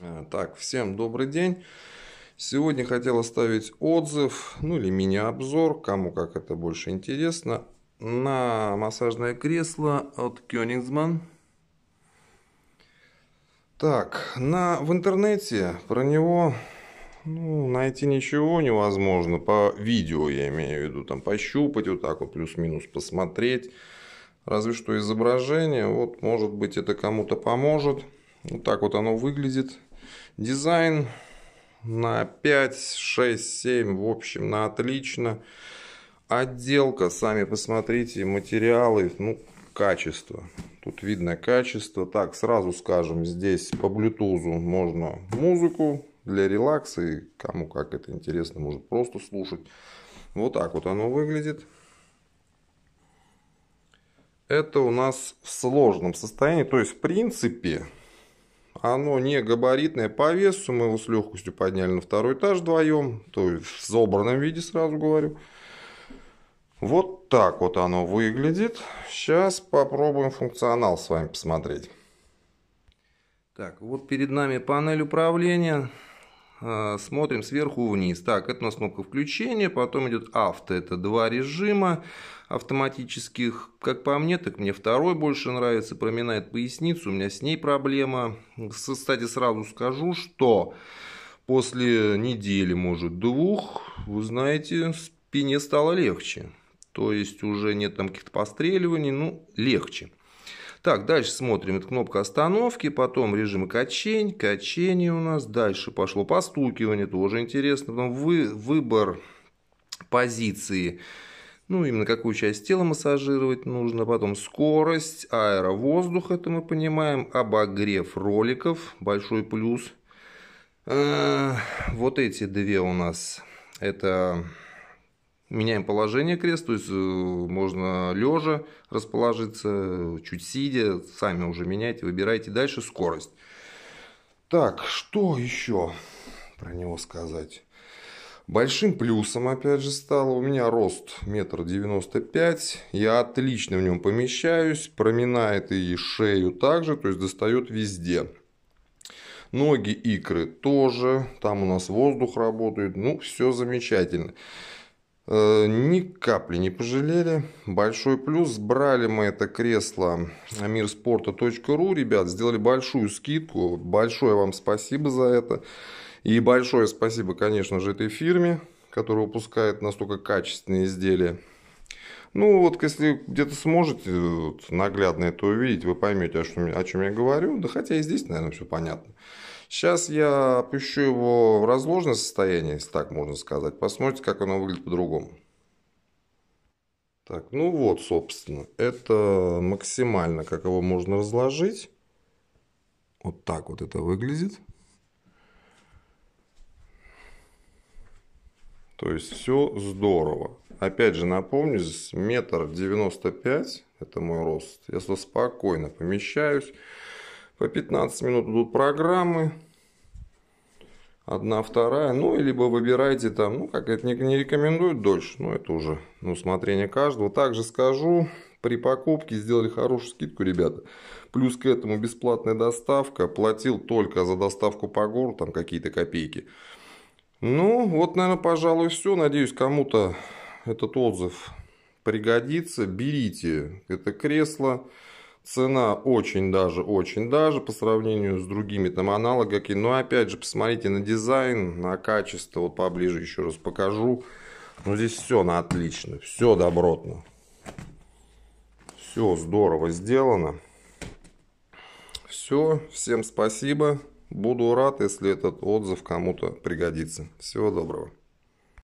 Э, так, всем добрый день. Сегодня хотел оставить отзыв, ну или мини-обзор, кому как это больше интересно, на массажное кресло от Кёнигсман. Так, на, в интернете про него ну, найти ничего невозможно. По видео я имею в виду, там пощупать вот так вот, плюс-минус посмотреть. Разве что изображение, вот может быть это кому-то поможет. Вот так вот оно выглядит. Дизайн на 5, 6, 7, в общем, на отлично. Отделка, сами посмотрите, материалы, ну, качество. Тут видно качество. Так, сразу скажем, здесь по Bluetooth можно музыку для релакса. И кому как это интересно, может просто слушать. Вот так вот оно выглядит. Это у нас в сложном состоянии. То есть, в принципе, оно не габаритное по весу, мы его с легкостью подняли на второй этаж вдвоем, то есть в собранном виде, сразу говорю. Вот так вот оно выглядит. Сейчас попробуем функционал с вами посмотреть. Так, вот перед нами панель управления. Э, смотрим сверху вниз. Так, это у нас кнопка включения, потом идет авто, это два режима автоматических. Как по мне, так мне второй больше нравится, проминает поясницу, у меня с ней проблема. Кстати, сразу скажу, что после недели, может, двух, вы знаете, спине стало легче. То есть уже нет там каких-то постреливаний, ну, легче. Так, дальше смотрим. Это кнопка остановки, потом режим качень, качение у нас. Дальше пошло постукивание, тоже интересно. Потом вы, выбор позиции. Ну, именно какую часть тела массажировать нужно. Потом скорость, аэровоздух, это мы понимаем. Обогрев роликов, большой плюс. А, вот эти две у нас. Это Меняем положение крест, то есть э, можно лежа расположиться, чуть сидя, сами уже меняйте, выбирайте дальше скорость. Так, что еще про него сказать? Большим плюсом, опять же, стало у меня рост метр девяносто пять. Я отлично в нем помещаюсь, проминает и шею также, то есть достает везде. Ноги, икры тоже, там у нас воздух работает, ну, все замечательно. Э, ни капли не пожалели. Большой плюс. Брали мы это кресло мирспорта.ру. Ребят, сделали большую скидку. Большое вам спасибо за это. И большое спасибо, конечно же, этой фирме, которая выпускает настолько качественные изделия. Ну вот, если где-то сможете э, вот, наглядно это увидеть, вы поймете, о чем, о чем я говорю. Да хотя и здесь, наверное, все понятно. Сейчас я опущу его в разложенное состояние, если так можно сказать. Посмотрите, как оно выглядит по-другому. Так, ну вот, собственно, это максимально, как его можно разложить. Вот так вот это выглядит. То есть все здорово. Опять же напомню, здесь метр девяносто пять, это мой рост. Я спокойно помещаюсь. По 15 минут идут программы. Одна, вторая. Ну, либо выбирайте там, ну, как это не, не рекомендуют дольше, но это уже на усмотрение каждого. Также скажу, при покупке сделали хорошую скидку, ребята. Плюс к этому бесплатная доставка. Платил только за доставку по городу, там какие-то копейки. Ну, вот, наверное, пожалуй, все. Надеюсь, кому-то этот отзыв пригодится. Берите это кресло. Цена очень даже, очень даже по сравнению с другими там аналогами. Но опять же, посмотрите на дизайн, на качество. Вот поближе еще раз покажу. но ну, здесь все на отлично, все добротно. Все здорово сделано. Все, всем спасибо. Буду рад, если этот отзыв кому-то пригодится. Всего доброго.